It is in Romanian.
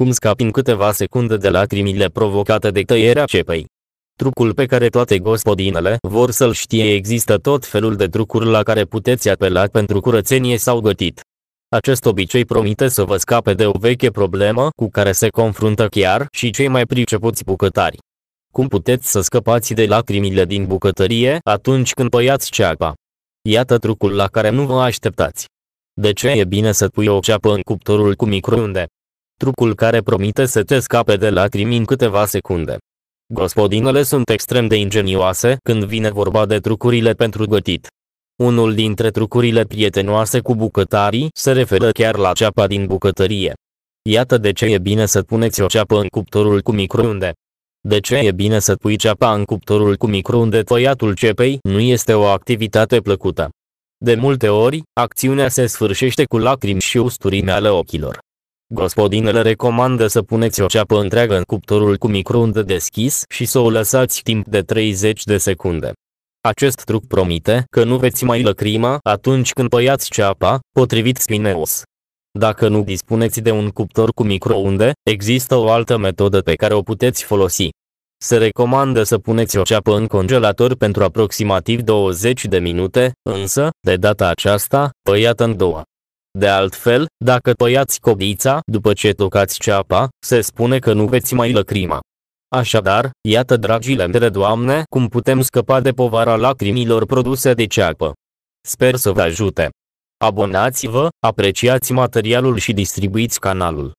cum scapi în câteva secunde de lacrimile provocate de tăierea cepei. Trucul pe care toate gospodinele vor să-l știe există tot felul de trucuri la care puteți apela pentru curățenie sau gătit. Acest obicei promite să vă scape de o veche problemă cu care se confruntă chiar și cei mai pricepuți bucătari. Cum puteți să scăpați de lacrimile din bucătărie atunci când păiați ceapa? Iată trucul la care nu vă așteptați. De ce e bine să pui o ceapă în cuptorul cu microunde? trucul care promite să te scape de lacrimi în câteva secunde. Gospodinele sunt extrem de ingenioase când vine vorba de trucurile pentru gătit. Unul dintre trucurile prietenoase cu bucătarii se referă chiar la ceapa din bucătărie. Iată de ce e bine să puneți o ceapă în cuptorul cu microunde. De ce e bine să pui ceapa în cuptorul cu microunde? Tăiatul cepei nu este o activitate plăcută. De multe ori, acțiunea se sfârșește cu lacrimi și ale ochilor. Gospodinele recomandă să puneți o ceapă întreagă în cuptorul cu microunde deschis și să o lăsați timp de 30 de secunde. Acest truc promite că nu veți mai lăcrima atunci când păiați ceapa, potrivit Spineos. Dacă nu dispuneți de un cuptor cu microunde, există o altă metodă pe care o puteți folosi. Se recomandă să puneți o ceapă în congelator pentru aproximativ 20 de minute, însă, de data aceasta, păiată în două. De altfel, dacă tăiați codița după ce tocați ceapa, se spune că nu veți mai lăcrima. Așadar, iată dragile mele doamne cum putem scăpa de povara lacrimilor produse de ceapă. Sper să vă ajute. Abonați-vă, apreciați materialul și distribuiți canalul.